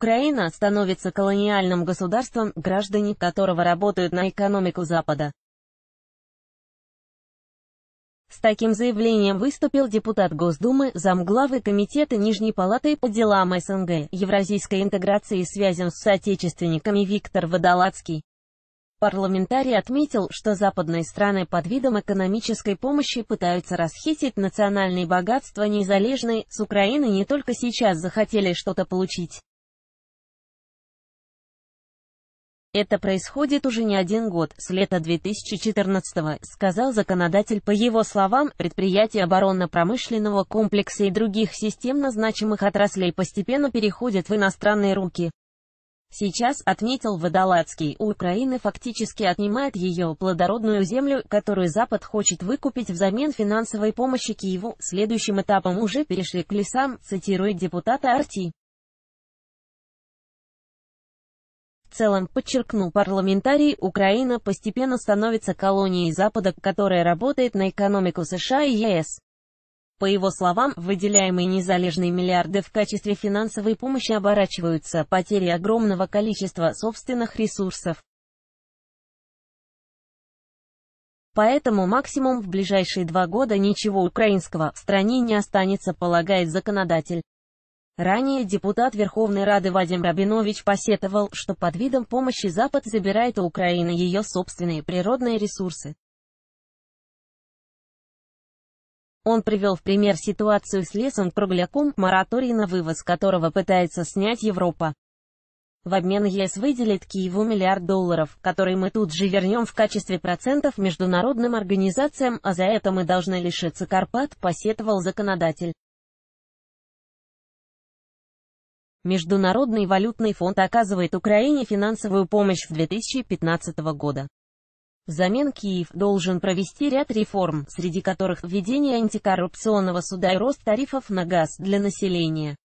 Украина становится колониальным государством, граждане которого работают на экономику Запада. С таким заявлением выступил депутат Госдумы, замглавы Комитета Нижней Палаты по делам СНГ, Евразийской интеграции и связям с соотечественниками Виктор Водолацкий. Парламентарий отметил, что западные страны под видом экономической помощи пытаются расхитить национальные богатства незалежные, с Украины не только сейчас захотели что-то получить. Это происходит уже не один год, с лета 2014-го, сказал законодатель. По его словам, предприятия оборонно-промышленного комплекса и других системно значимых отраслей постепенно переходят в иностранные руки. Сейчас, отметил Водолацкий, у Украины фактически отнимает ее плодородную землю, которую Запад хочет выкупить взамен финансовой помощи Киеву. Следующим этапом уже перешли к лесам, цитирует депутата Арти. целом, подчеркнул парламентарий, Украина постепенно становится колонией Запада, которая работает на экономику США и ЕС. По его словам, выделяемые незалежные миллиарды в качестве финансовой помощи оборачиваются потерей огромного количества собственных ресурсов. Поэтому максимум в ближайшие два года ничего украинского в стране не останется, полагает законодатель. Ранее депутат Верховной Рады Вадим Рабинович посетовал, что под видом помощи Запад забирает у Украины ее собственные природные ресурсы. Он привел в пример ситуацию с лесом кругляком, мораторий на вывоз которого пытается снять Европа. В обмен ЕС выделит Киеву миллиард долларов, который мы тут же вернем в качестве процентов международным организациям, а за это мы должны лишиться Карпат, посетовал законодатель. Международный валютный фонд оказывает Украине финансовую помощь в 2015 года. Взамен Киев должен провести ряд реформ, среди которых введение антикоррупционного суда и рост тарифов на газ для населения.